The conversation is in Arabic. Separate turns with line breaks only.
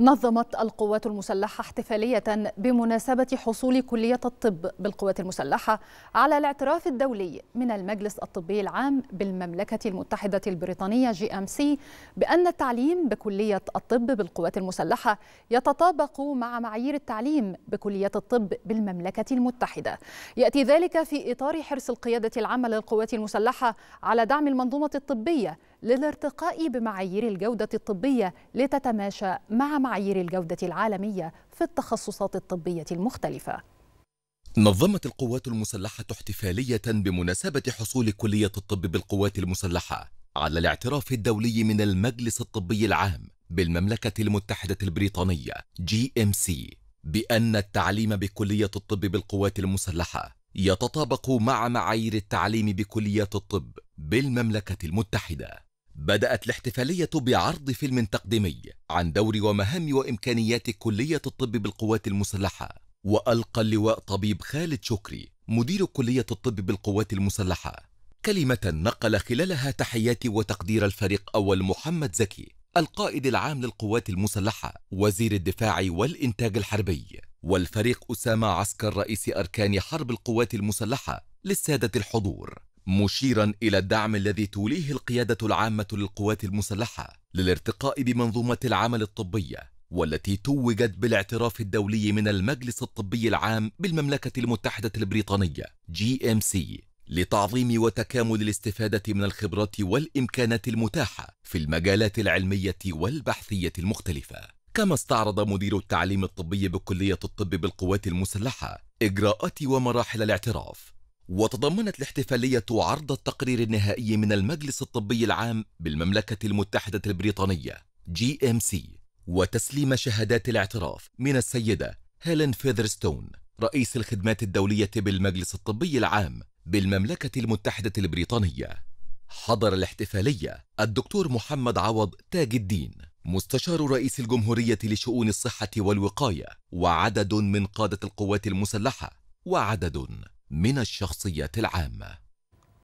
نظمت القوات المسلحة احتفالية بمناسبة حصول كلية الطب بالقوات المسلحة على الاعتراف الدولي من المجلس الطبي العام بالمملكة المتحدة البريطانية جي ام سي بأن التعليم بكلية الطب بالقوات المسلحة يتطابق مع معايير التعليم بكلية الطب بالمملكة المتحدة يأتي ذلك في إطار حرص القيادة العامة للقوات المسلحة على دعم المنظومة الطبية للارتقاء بمعايير الجودة الطبية لتتماشى مع معايير الجودة العالمية في التخصصات الطبية المختلفة.
نظمت القوات المسلحة احتفالية بمناسبة حصول كلية الطب بالقوات المسلحة على الاعتراف الدولي من المجلس الطبي العام بالمملكة المتحدة البريطانية جي ام سي بأن التعليم بكلية الطب بالقوات المسلحة يتطابق مع معايير التعليم بكليات الطب بالمملكة المتحدة بدأت الاحتفالية بعرض فيلم تقديمي عن دور ومهام وإمكانيات كلية الطب بالقوات المسلحة وألقى اللواء طبيب خالد شكري مدير كلية الطب بالقوات المسلحة كلمة نقل خلالها تحيات وتقدير الفريق أول محمد زكي القائد العام للقوات المسلحة وزير الدفاع والإنتاج الحربي والفريق أسامة عسكر رئيس أركان حرب القوات المسلحة للسادة الحضور مشيرا إلى الدعم الذي توليه القيادة العامة للقوات المسلحة للارتقاء بمنظومة العمل الطبية والتي توجت بالاعتراف الدولي من المجلس الطبي العام بالمملكة المتحدة البريطانية جي ام سي لتعظيم وتكامل الاستفادة من الخبرات والإمكانات المتاحة في المجالات العلمية والبحثية المختلفة كما استعرض مدير التعليم الطبي بكلية الطب بالقوات المسلحة إجراءات ومراحل الاعتراف وتضمنت الاحتفالية عرض التقرير النهائي من المجلس الطبي العام بالمملكة المتحدة البريطانية جي ام سي وتسليم شهادات الاعتراف من السيدة هيلين فيذرستون رئيس الخدمات الدولية بالمجلس الطبي العام بالمملكة المتحدة البريطانية حضر الاحتفالية الدكتور محمد عوض تاج الدين مستشار رئيس الجمهورية لشؤون الصحة والوقاية وعدد من قادة القوات المسلحة وعدد من الشخصية العامة